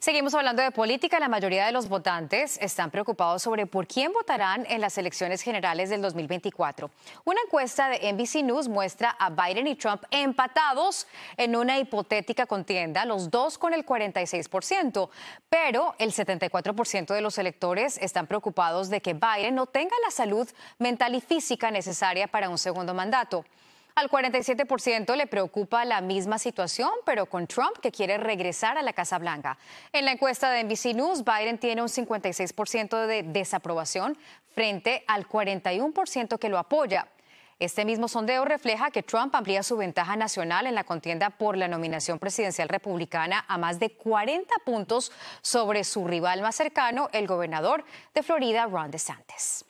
Seguimos hablando de política. La mayoría de los votantes están preocupados sobre por quién votarán en las elecciones generales del 2024. Una encuesta de NBC News muestra a Biden y Trump empatados en una hipotética contienda, los dos con el 46%, pero el 74% de los electores están preocupados de que Biden no tenga la salud mental y física necesaria para un segundo mandato. Al 47% le preocupa la misma situación, pero con Trump que quiere regresar a la Casa Blanca. En la encuesta de NBC News, Biden tiene un 56% de desaprobación frente al 41% que lo apoya. Este mismo sondeo refleja que Trump amplía su ventaja nacional en la contienda por la nominación presidencial republicana a más de 40 puntos sobre su rival más cercano, el gobernador de Florida, Ron DeSantis.